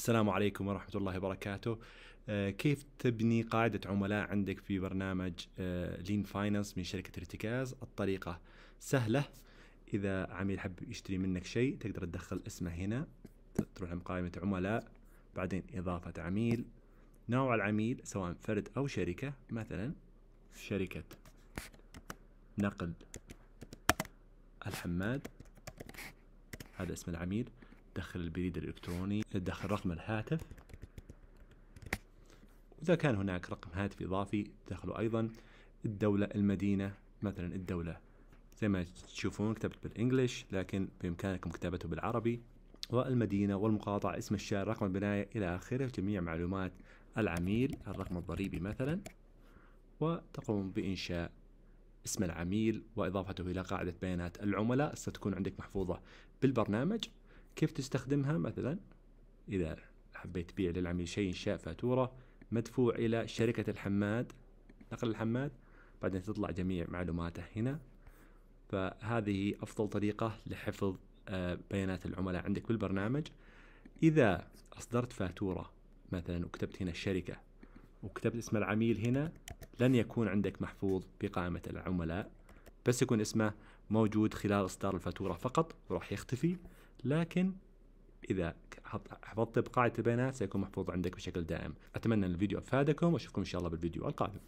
السلام عليكم ورحمة الله وبركاته آه، كيف تبني قاعدة عملاء عندك في برنامج لين آه، فاينانس من شركة ارتكاز الطريقة سهلة إذا عميل حب يشتري منك شيء تقدر تدخل اسمه هنا تروح قائمه عملاء بعدين إضافة عميل نوع العميل سواء فرد أو شركة مثلا شركة نقل الحماد هذا اسم العميل دخل البريد الإلكتروني دخل رقم الهاتف وإذا كان هناك رقم هاتف إضافي دخلوا أيضا الدولة المدينة مثلا الدولة زي ما تشوفون كتبت بالإنجليش لكن بإمكانكم كتابته بالعربي والمدينة والمقاطعة اسم الشارع رقم البناية إلى آخره جميع معلومات العميل الرقم الضريبي مثلا وتقوم بإنشاء اسم العميل وإضافته إلى قاعدة بيانات العملاء ستكون عندك محفوظة بالبرنامج كيف تستخدمها مثلا إذا حبيت تبيع للعميل شيء إنشاء فاتورة مدفوع إلى شركة الحماد نقل الحماد بعدين تطلع جميع معلوماته هنا فهذه أفضل طريقة لحفظ آه، بيانات العملاء عندك بالبرنامج إذا أصدرت فاتورة مثلا وكتبت هنا الشركة وكتبت اسم العميل هنا لن يكون عندك محفوظ بقائمة العملاء بس يكون اسمه موجود خلال إصدار الفاتورة فقط وراح يختفي لكن اذا حفظت بقاعده البيانات سيكون محفوظ عندك بشكل دائم اتمنى ان الفيديو افادكم واشوفكم ان شاء الله بالفيديو القادم